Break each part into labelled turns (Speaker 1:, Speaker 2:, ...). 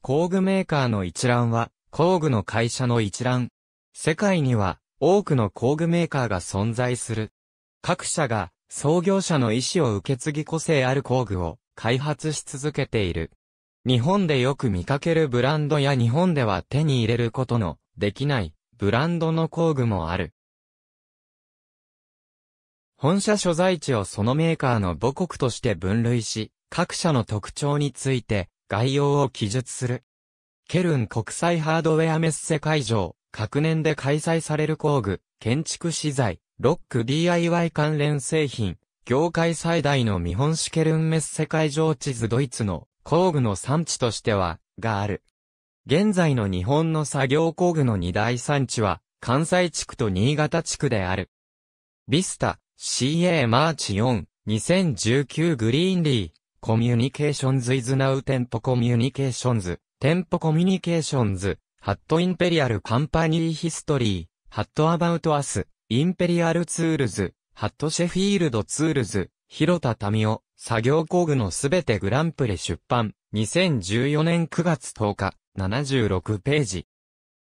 Speaker 1: 工具メーカーの一覧は、工具の会社の一覧。世界には、多くの工具メーカーが存在する。各社が、創業者の意思を受け継ぎ個性ある工具を、開発し続けている。日本でよく見かけるブランドや日本では手に入れることのできないブランドの工具もある。本社所在地をそのメーカーの母国として分類し、各社の特徴について概要を記述する。ケルン国際ハードウェアメッセ会場、各年で開催される工具、建築資材、ロック DIY 関連製品、業界最大の見本市ケルンメッセ会場地図ドイツの工具の産地としては、がある。現在の日本の作業工具の二大産地は、関西地区と新潟地区である。ビスタ、CA マーチ4、2019グリーンリー、コミュニケーションズイズナウ店舗コミュニケーションズ、店舗コミュニケーションズ、ハットインペリアルカンパニーヒストリー、ハットアバウトアス、インペリアルツールズ、ハットシェフィールドツールズ、広田民夫、作業工具のすべてグランプリ出版、2014年9月10日、76ページ。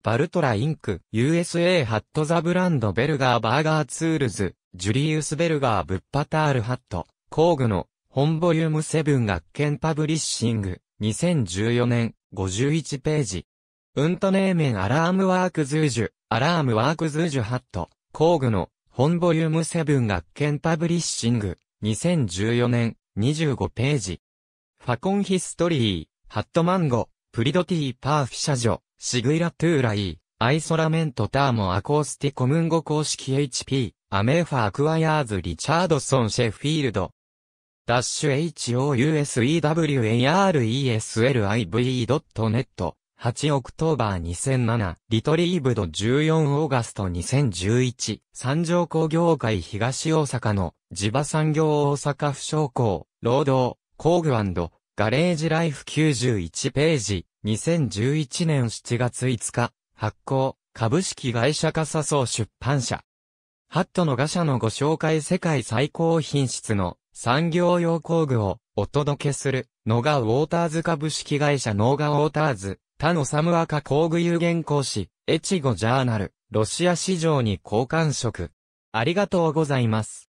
Speaker 1: バルトラインク、USA ハットザブランドベルガーバーガーツールズ、ジュリウスベルガーブッパタールハット、工具の本ボリューム7学研パブリッシング、2014年、51ページ。うんとねーめんアラームワークズージュ、アラームワークズージュハット、工具の、本ボリューム7学研パブリッシング、2014年、25ページ。ファコンヒストリー、ハットマンゴ、プリドティーパーフィシャジョ、シグイラトゥーライアイソラメントターモアコースティコムンゴ公式 HP、アメーファアクワイーズリチャードソンシェフィールド、ダッシュ housewarelive.net s 8オクトーバー2007リトリーブド14オーガスト2011三条工業会東大阪の地場産業大阪府商工労働工具ガレージライフ91ページ2011年7月5日発行株式会社傘総出版社ハットのシ社のご紹介世界最高品質の産業用工具をお届けする、ノガウォーターズ株式会社ノーガウォーターズ、他のサムアカ工具有限講師、エチゴジャーナル、ロシア市場に交換色。ありがとうございます。